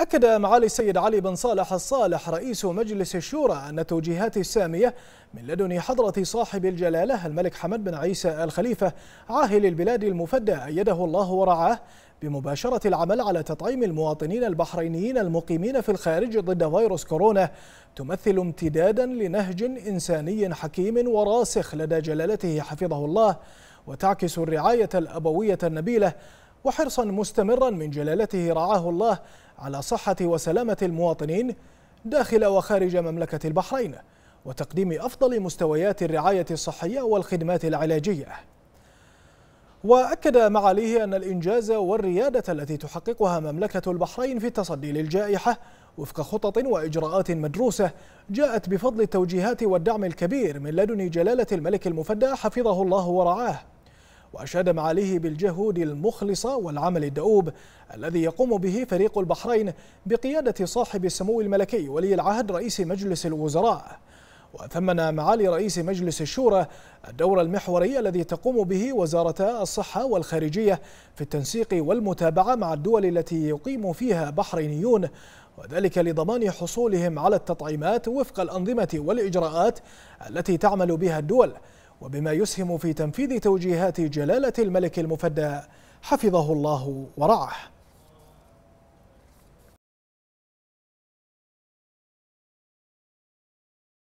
أكد معالي السيد علي بن صالح الصالح رئيس مجلس الشورى أن التوجيهات السامية من لدن حضرة صاحب الجلالة الملك حمد بن عيسى الخليفة عاهل البلاد المفدى أيده الله ورعاه بمباشرة العمل على تطعيم المواطنين البحرينيين المقيمين في الخارج ضد فيروس كورونا تمثل امتدادا لنهج إنساني حكيم وراسخ لدى جلالته حفظه الله وتعكس الرعاية الأبوية النبيلة وحرصا مستمرا من جلالته رعاه الله على صحة وسلامة المواطنين داخل وخارج مملكة البحرين وتقديم أفضل مستويات الرعاية الصحية والخدمات العلاجية وأكد معاليه أن الإنجاز والريادة التي تحققها مملكة البحرين في التصدي للجائحة وفق خطط وإجراءات مدروسة جاءت بفضل التوجيهات والدعم الكبير من لدن جلالة الملك المفدى حفظه الله ورعاه وأشاد معاليه بالجهود المخلصة والعمل الدؤوب الذي يقوم به فريق البحرين بقيادة صاحب السمو الملكي ولي العهد رئيس مجلس الوزراء وثمن معالي رئيس مجلس الشورى الدور المحوري الذي تقوم به وزارتا الصحة والخارجية في التنسيق والمتابعة مع الدول التي يقيم فيها بحرينيون وذلك لضمان حصولهم على التطعيمات وفق الأنظمة والإجراءات التي تعمل بها الدول وبما يسهم في تنفيذ توجيهات جلالة الملك المفدى حفظه الله ورعاه